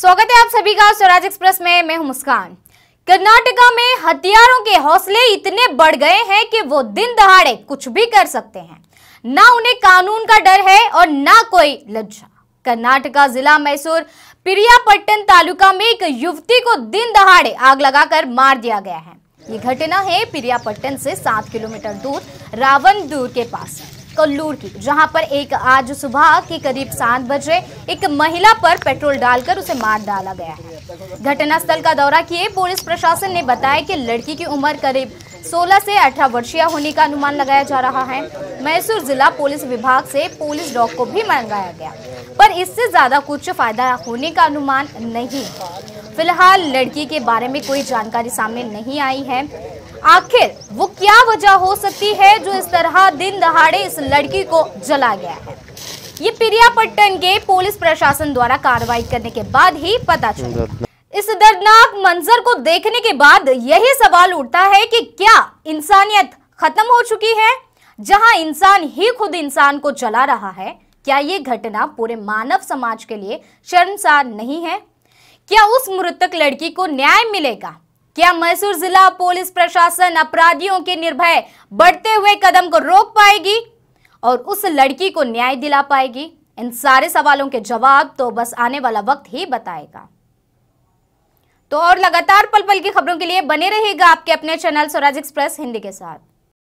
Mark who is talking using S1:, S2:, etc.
S1: स्वागत है आप सभी का स्वराज एक्सप्रेस में मैं हूं मुस्कान कर्नाटका में हथियारों के हौसले इतने बढ़ गए हैं कि वो दिन दहाड़े कुछ भी कर सकते हैं ना उन्हें कानून का डर है और ना कोई लज्जा कर्नाटका जिला मैसूर प्रियापट्टन तालुका में एक युवती को दिन दहाड़े आग लगाकर मार दिया गया है ये घटना है प्रियापट्टन से सात किलोमीटर दूर रावण दूर के पास है कल्लूर की जहां पर एक आज सुबह के करीब सात बजे एक महिला पर पेट्रोल डालकर उसे मार डाला गया है घटना स्थल का दौरा किए पुलिस प्रशासन ने बताया कि लड़की की उम्र करीब 16 से 18 वर्षीय होने का अनुमान लगाया जा रहा है मैसूर जिला पुलिस विभाग से पुलिस डॉग को भी मंगाया गया पर इससे ज्यादा कुछ फायदा होने का अनुमान नहीं फिलहाल लड़की के बारे में कोई जानकारी सामने नहीं आई है आखिर वो क्या वजह हो सकती है जो इस तरह दिन दहाड़े इस लड़की को जला गया है ये पिरिया पट्टन के पुलिस प्रशासन द्वारा कार्रवाई करने के बाद ही पता चला इस दर्दनाक मंजर को देखने के बाद यही सवाल उठता है कि क्या इंसानियत खत्म हो चुकी है जहां इंसान ही खुद इंसान को जला रहा है क्या ये घटना पूरे मानव समाज के लिए शर्मसार नहीं है क्या उस मृतक लड़की को न्याय मिलेगा क्या मैसूर जिला पुलिस प्रशासन अपराधियों के निर्भय बढ़ते हुए कदम को रोक पाएगी और उस लड़की को न्याय दिला पाएगी इन सारे सवालों के जवाब तो बस आने वाला वक्त ही बताएगा तो और लगातार पल पल की खबरों के लिए बने रहेगा आपके अपने चैनल स्वराज एक्सप्रेस हिंदी के साथ